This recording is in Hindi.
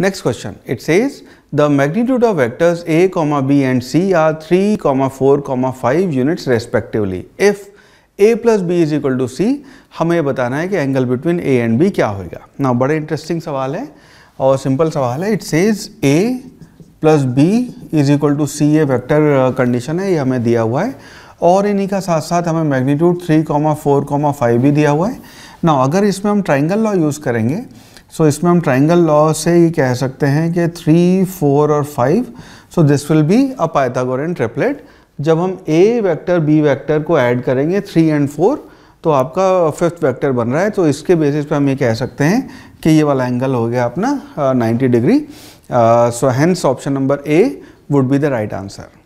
next question it says the magnitude of vectors A comma B and C are three comma four comma five units respectively if A plus B is equal to C हमें बताना है कि angle between A and B क्या होगा ना बड़े इंटरेस्टिंग सवाल है और सिंपल सवाल है it says A plus B is equal to C ये वैक्टर कंडीशन uh, है ये हमें दिया हुआ है और इन्हीं का साथ साथ हमें magnitude three comma four comma five भी दिया हुआ है ना अगर इसमें हम ट्राइंगल लॉ यूज़ करेंगे सो so, इसमें हम ट्राइंगल लॉ से ये कह सकते हैं कि थ्री फोर और five so this will be a Pythagorean triplet जब हम ए वेक्टर बी वेक्टर को ऐड करेंगे थ्री एंड फोर तो आपका फिफ्थ वेक्टर बन रहा है तो इसके बेसिस पे हम ये कह सकते हैं कि ये वाला एंगल हो गया अपना ninety degree so hence option number A would be the right answer